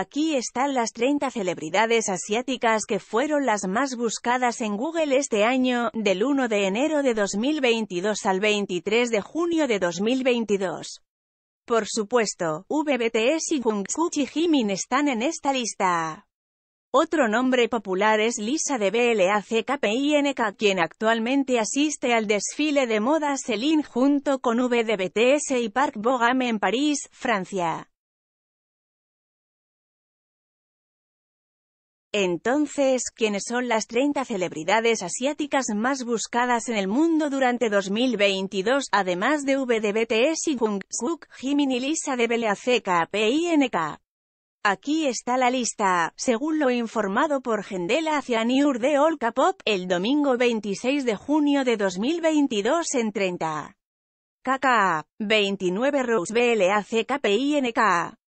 Aquí están las 30 celebridades asiáticas que fueron las más buscadas en Google este año, del 1 de enero de 2022 al 23 de junio de 2022. Por supuesto, VBTS y Jungkook y Jimin están en esta lista. Otro nombre popular es Lisa de BLACKPINK, quien actualmente asiste al desfile de moda Celine junto con VDBTS y Park Bogame en París, Francia. Entonces, ¿quiénes son las 30 celebridades asiáticas más buscadas en el mundo durante 2022? Además de V y Jung Suk, Jimin y Lisa de BLACKPINK. Aquí está la lista, según lo informado por Gendela hacia New de All k el domingo 26 de junio de 2022 en 30. KK, 29 Rose BLACKPINK.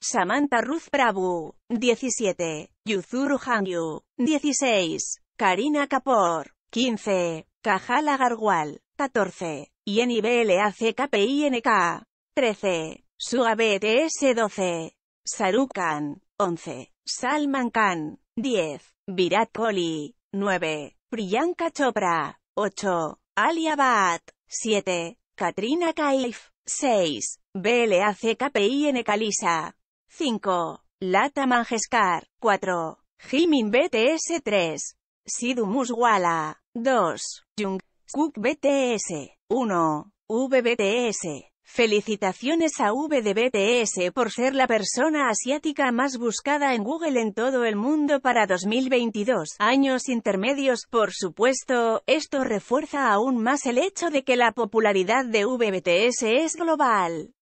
Samantha Ruth Prabhu, 17, Yuzuru Hanyu, 16, Karina Kapoor, 15, Kajala Gargual, 14, y KPINK 13, Suga BTS e 12, Sarukan, Khan, 11, Salman Khan, 10, Virat Kohli, 9, Priyanka Chopra, 8, Ali Abad, 7, Katrina Kaif, 6, BLACKPINK Lisa, 5. Lata Mangeskar. 4. Jimin BTS 3. Sidhu Muswala. 2. Jung. Cook BTS. 1. VBTS. Felicitaciones a VDBTS por ser la persona asiática más buscada en Google en todo el mundo para 2022. Años intermedios, por supuesto, esto refuerza aún más el hecho de que la popularidad de VBTS es global.